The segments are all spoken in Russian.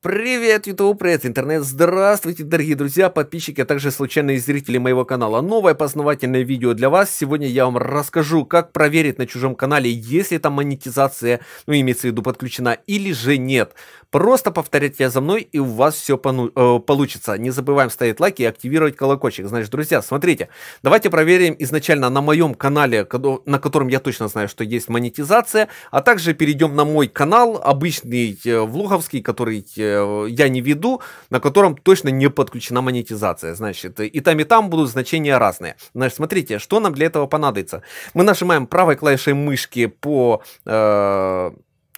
Привет, YouTube, привет, интернет, здравствуйте, дорогие друзья, подписчики, а также случайные зрители моего канала. Новое познавательное видео для вас. Сегодня я вам расскажу, как проверить на чужом канале, если там монетизация, ну имеется в виду, подключена или же нет. Просто повторяйте за мной и у вас все э, получится. Не забываем ставить лайки и активировать колокольчик. Значит, друзья, смотрите, давайте проверим изначально на моем канале, на котором я точно знаю, что есть монетизация, а также перейдем на мой канал, обычный э, влоговский, который э, Э, я не веду, на котором точно не подключена монетизация. Значит, и там, и там будут значения разные. Значит, смотрите, что нам для этого понадобится. Мы нажимаем правой клавишей мышки по... Э,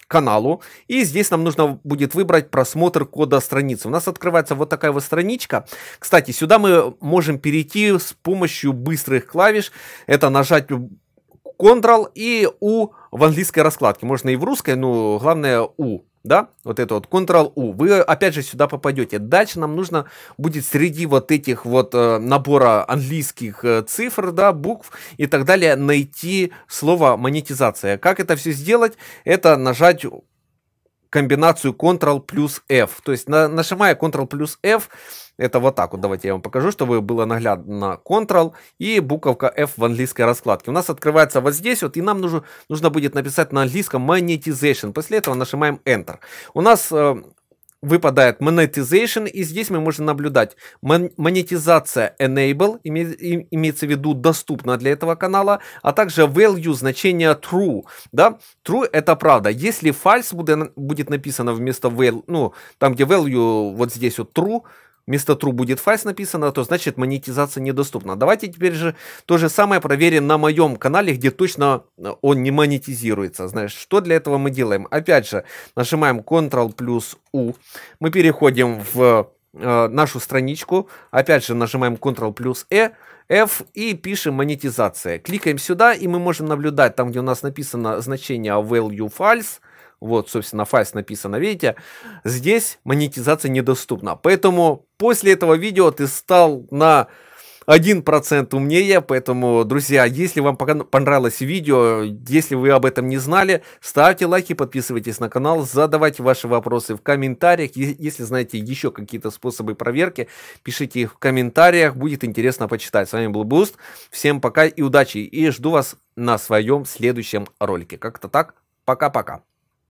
каналу. И здесь нам нужно будет выбрать просмотр кода страницы. У нас открывается вот такая вот страничка. Кстати, сюда мы можем перейти с помощью быстрых клавиш. Это нажать Ctrl и U в английской раскладке. Можно и в русской, но главное U да, вот это вот, Ctrl-U, вы опять же сюда попадете. Дальше нам нужно будет среди вот этих вот э, набора английских э, цифр, да, букв и так далее найти слово монетизация. Как это все сделать? Это нажать комбинацию Ctrl плюс F. То есть на, нажимая Ctrl плюс F, это вот так вот, давайте я вам покажу, чтобы было наглядно Ctrl и буковка F в английской раскладке. У нас открывается вот здесь вот, и нам нужно, нужно будет написать на английском monetization. После этого нажимаем Enter. У нас э, выпадает monetization, и здесь мы можем наблюдать мон монетизация enable, имеется в виду доступна для этого канала, а также value значение true, да, true это правда, если false будет, будет написано вместо value, ну, там где value, вот здесь вот true, вместо true будет false написано, то значит монетизация недоступна. Давайте теперь же то же самое проверим на моем канале, где точно э, он не монетизируется. Знаешь, что для этого мы делаем? Опять же, нажимаем Ctrl плюс U, мы переходим в э, нашу страничку, опять же нажимаем Ctrl плюс E, F и пишем монетизация. Кликаем сюда и мы можем наблюдать там, где у нас написано значение value false, вот, собственно, файс написано, видите? Здесь монетизация недоступна. Поэтому после этого видео ты стал на 1% умнее, поэтому, друзья, если вам понравилось видео, если вы об этом не знали, ставьте лайки, подписывайтесь на канал, задавайте ваши вопросы в комментариях, если знаете еще какие-то способы проверки, пишите их в комментариях, будет интересно почитать. С вами был Буст, всем пока и удачи, и жду вас на своем следующем ролике. Как-то так, пока-пока.